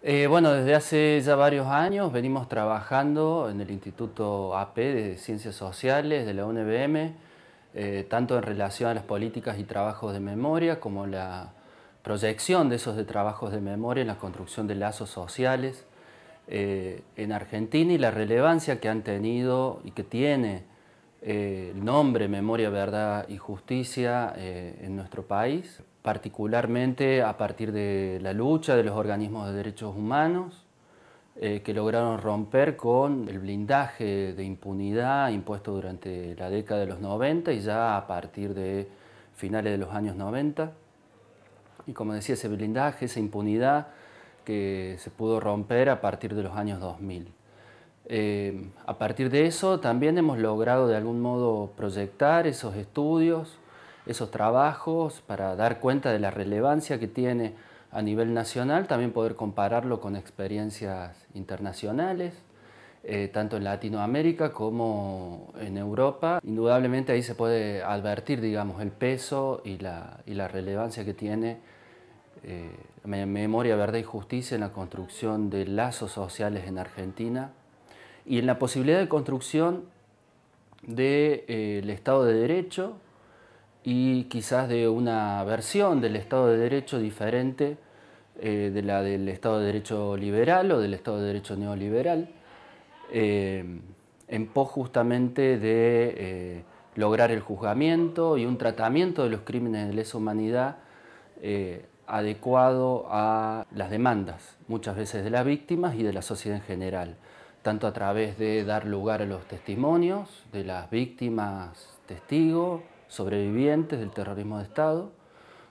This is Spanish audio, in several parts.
Eh, bueno, desde hace ya varios años venimos trabajando en el Instituto AP de Ciencias Sociales de la UNBM, eh, tanto en relación a las políticas y trabajos de memoria como la proyección de esos trabajos de memoria en la construcción de lazos sociales eh, en Argentina y la relevancia que han tenido y que tiene eh, el nombre Memoria, Verdad y Justicia eh, en nuestro país, particularmente a partir de la lucha de los organismos de derechos humanos eh, que lograron romper con el blindaje de impunidad impuesto durante la década de los 90 y ya a partir de finales de los años 90. Y como decía, ese blindaje, esa impunidad que se pudo romper a partir de los años 2000. Eh, a partir de eso también hemos logrado de algún modo proyectar esos estudios, esos trabajos, para dar cuenta de la relevancia que tiene a nivel nacional, también poder compararlo con experiencias internacionales, eh, tanto en Latinoamérica como en Europa. Indudablemente ahí se puede advertir, digamos, el peso y la, relevancia que tiene eh, Memoria, Verdad y Justicia en la construcción de lazos sociales en Argentina y en la posibilidad de construcción del eh, Estado de Derecho y quizás de una versión del Estado de Derecho diferente eh, de la del Estado de Derecho liberal o del Estado de Derecho neoliberal, eh, en pos justamente de lograr el juzgamiento y un tratamiento de los crímenes de lesa humanidad adecuado a las demandas, muchas veces de las víctimas y de la sociedad en general tanto a través de dar lugar a los testimonios de las víctimas, testigos, sobrevivientes del terrorismo de Estado,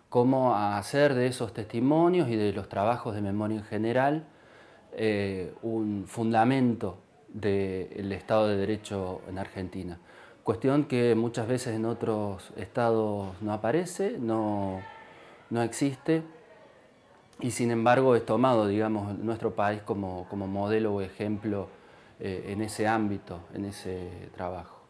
como a hacer de esos testimonios y de los trabajos de memoria en general eh, un fundamento del Estado de Derecho en Argentina. Cuestión que muchas veces en otros estados no aparece, no, existe, y sin embargo es tomado, digamos, nuestro país como, como modelo o ejemplo eh, en ese ámbito, en ese trabajo.